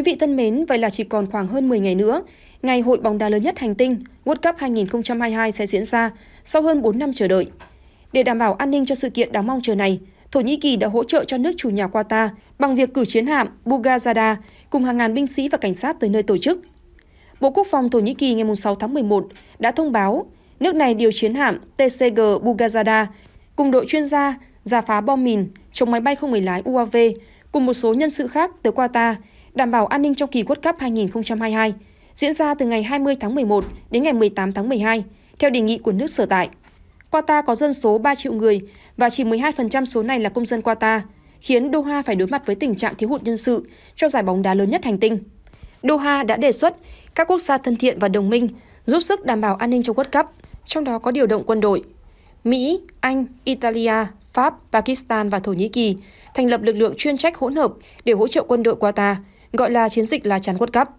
Quý vị thân mến, vậy là chỉ còn khoảng hơn 10 ngày nữa, ngày hội bóng đá lớn nhất hành tinh World Cup 2022 sẽ diễn ra sau hơn 4 năm chờ đợi. Để đảm bảo an ninh cho sự kiện đáng mong chờ này, Thổ Nhĩ Kỳ đã hỗ trợ cho nước chủ nhà Qatar bằng việc cử chiến hạm Bugazada cùng hàng ngàn binh sĩ và cảnh sát tới nơi tổ chức. Bộ Quốc phòng Thổ Nhĩ Kỳ ngày 6 tháng 11 đã thông báo nước này điều chiến hạm TCG Bugazada cùng đội chuyên gia giả phá bom mìn, chống máy bay không người lái UAV cùng một số nhân sự khác tới Qatar đảm bảo an ninh trong kỳ World Cup 2022 diễn ra từ ngày 20 tháng 11 đến ngày 18 tháng 12 theo đề nghị của nước sở tại. Qatar có dân số 3 triệu người và chỉ 12% số này là công dân Qatar, khiến Doha phải đối mặt với tình trạng thiếu hụt nhân sự cho giải bóng đá lớn nhất hành tinh. Doha đã đề xuất các quốc gia thân thiện và đồng minh giúp sức đảm bảo an ninh cho World Cup, trong đó có điều động quân đội. Mỹ, Anh, Italia, Pháp, Pakistan và Thổ Nhĩ Kỳ thành lập lực lượng chuyên trách hỗn hợp để hỗ trợ quân đội Qatar gọi là chiến dịch lá chắn World Cup.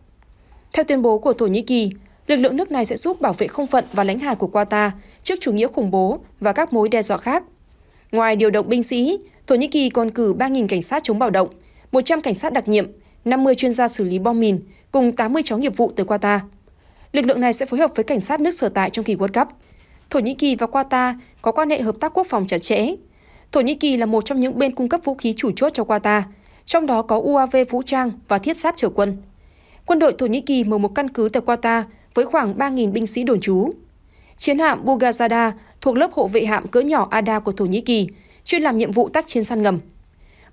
Theo tuyên bố của Thổ Nhĩ Kỳ, lực lượng nước này sẽ giúp bảo vệ không phận và lãnh hải của Qatar trước chủ nghĩa khủng bố và các mối đe dọa khác. Ngoài điều động binh sĩ, Thổ Nhĩ Kỳ còn cử 3.000 cảnh sát chống bạo động, 100 cảnh sát đặc nhiệm, 50 chuyên gia xử lý bom mìn cùng 80 chó nghiệp vụ tới Qatar. Lực lượng này sẽ phối hợp với cảnh sát nước sở tại trong kỳ World Cup. Thổ Nhĩ Kỳ và Qatar có quan hệ hợp tác quốc phòng chặt chẽ. Thổ Nhĩ Kỳ là một trong những bên cung cấp vũ khí chủ chốt cho Qatar – trong đó có UAV vũ trang và thiết sáp chở quân. Quân đội Thổ Nhĩ Kỳ mở một căn cứ tại Qatar với khoảng 3.000 binh sĩ đồn trú. Chiến hạm Bugazada thuộc lớp hộ vệ hạm cỡ nhỏ ADA của Thổ Nhĩ Kỳ, chuyên làm nhiệm vụ tác chiến săn ngầm.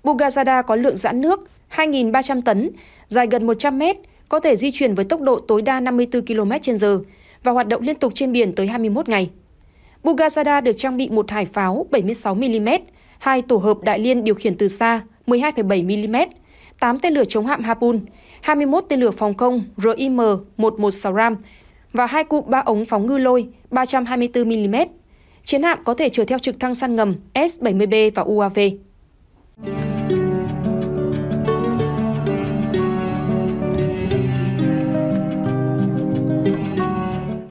Bugazada có lượng giãn nước 2.300 tấn, dài gần 100 mét, có thể di chuyển với tốc độ tối đa 54 km h và hoạt động liên tục trên biển tới 21 ngày. Bugazada được trang bị một hải pháo 76mm, hai tổ hợp đại liên điều khiển từ xa, 12,7 mm, 8 tên lửa chống hạm Harpoon, 21 tên lửa phòng không RIM-116 Ram và hai cụm ba ống phóng ngư lôi 324 mm. Chiến hạm có thể chở theo trực thăng săn ngầm S-70B và UAV.